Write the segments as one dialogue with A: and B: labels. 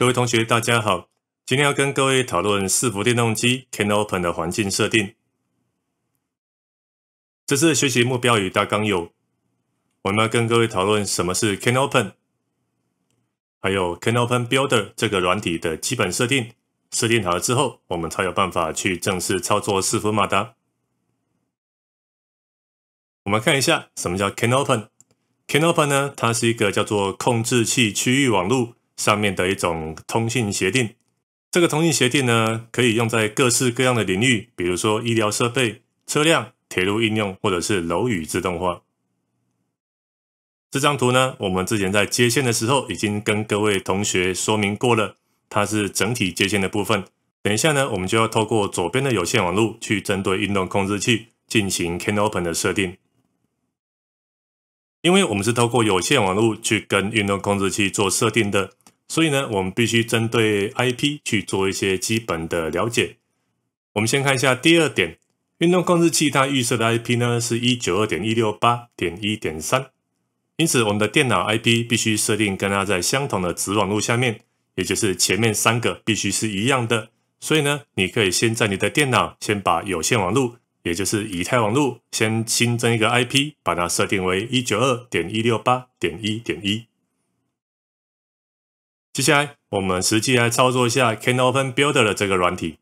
A: 各位同学，大家好。今天要跟各位讨论伺服电动机 CANopen 的环境设定。这次学习目标与大纲有，我们要跟各位讨论什么是 CANopen，还有 CANopen Builder 这个软体的基本设定。设定好了之后，我们才有办法去正式操作伺服马达。我们看一下什么叫 CANopen。CANopen 呢？它是一个叫做控制器区域网络。上面的一种通信协定，这个通信协定呢，可以用在各式各样的领域，比如说医疗设备、车辆、铁路应用，或者是楼宇自动化。这张图呢，我们之前在接线的时候已经跟各位同学说明过了，它是整体接线的部分。等一下呢，我们就要透过左边的有线网络去针对运动控制器进行 Can Open 的设定，因为我们是透过有线网络去跟运动控制器做设定的。所以呢，我们必须针对 IP 去做一些基本的了解。我们先看一下第二点，运动控制器它预设的 IP 呢是192.168.1.3，因此我们的电脑 IP 必须设定跟它在相同的子网路下面，也就是前面三个必须是一样的。所以呢，你可以先在你的电脑先把有线网络，也就是以太网路，先新增一个 IP，把它设定为192.168.1.1。接下来，我们实际来操作一下 Canopen Builder 的这个软体。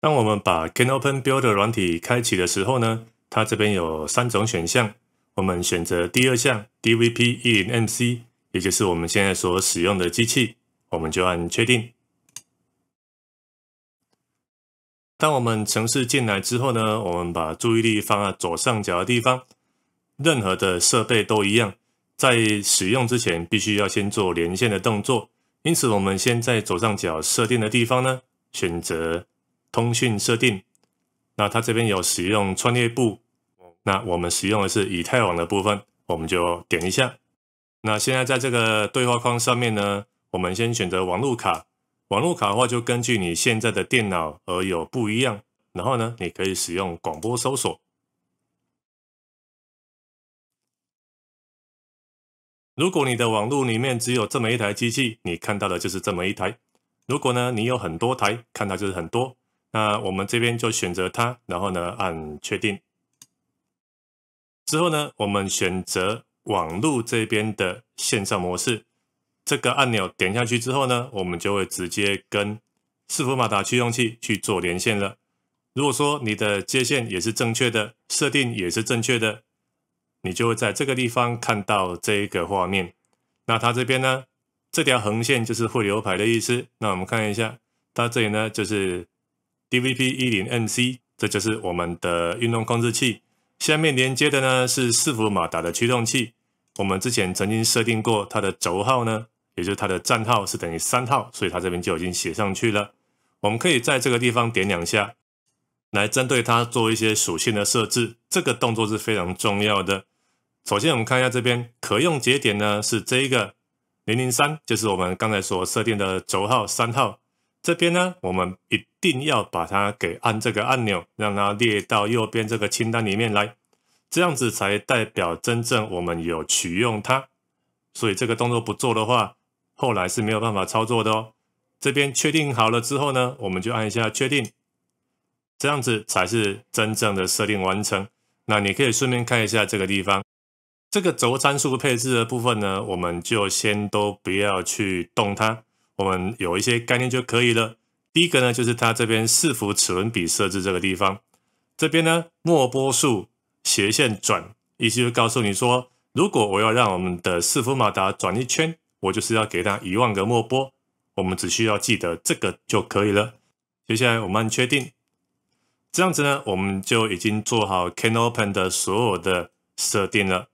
A: 当我们把 Canopen Builder 软体开启的时候呢，它这边有三种选项，我们选择第二项 DVP e n MC，也就是我们现在所使用的机器，我们就按确定。当我们程式进来之后呢，我们把注意力放在左上角的地方，任何的设备都一样。在使用之前，必须要先做连线的动作。因此，我们先在左上角设定的地方呢，选择通讯设定。那它这边有使用穿越部，那我们使用的是以太网的部分，我们就点一下。那现在在这个对话框上面呢，我们先选择网络卡。网络卡的话，就根据你现在的电脑而有不一样。然后呢，你可以使用广播搜索。如果你的网络里面只有这么一台机器，你看到的就是这么一台。如果呢，你有很多台，看到就是很多。那我们这边就选择它，然后呢按确定。之后呢，我们选择网络这边的线上模式。这个按钮点下去之后呢，我们就会直接跟伺服马达驱动器去做连线了。如果说你的接线也是正确的，设定也是正确的。你就会在这个地方看到这一个画面。那它这边呢，这条横线就是汇流牌的意思。那我们看一下，它这里呢就是 D V P 一零 M C，这就是我们的运动控制器。下面连接的呢是伺服马达的驱动器。我们之前曾经设定过它的轴号呢，也就是它的站号是等于三号，所以它这边就已经写上去了。我们可以在这个地方点两下。来针对它做一些属性的设置，这个动作是非常重要的。首先，我们看一下这边可用节点呢是这一个零零三，就是我们刚才所设定的轴号三号。这边呢，我们一定要把它给按这个按钮，让它列到右边这个清单里面来，这样子才代表真正我们有取用它。所以这个动作不做的话，后来是没有办法操作的哦。这边确定好了之后呢，我们就按一下确定。这样子才是真正的设定完成。那你可以顺便看一下这个地方，这个轴参数配置的部分呢，我们就先都不要去动它。我们有一些概念就可以了。第一个呢，就是它这边伺服齿轮比设置这个地方，这边呢，莫波数斜线转，意思就告诉你说，如果我要让我们的四伏马达转一圈，我就是要给它一万个莫波。我们只需要记得这个就可以了。接下来我们确定。这样子呢，我们就已经做好 CANopen 的所有的设定了。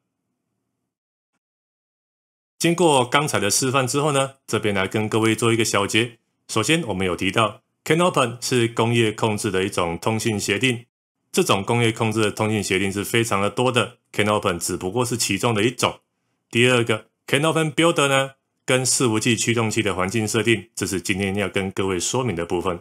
A: 经过刚才的示范之后呢，这边来跟各位做一个小结。首先，我们有提到 CANopen 是工业控制的一种通信协定，这种工业控制的通信协定是非常的多的，CANopen 只不过是其中的一种。第二个，CANopen Builder 呢，跟伺服器驱动器的环境设定，这是今天要跟各位说明的部分。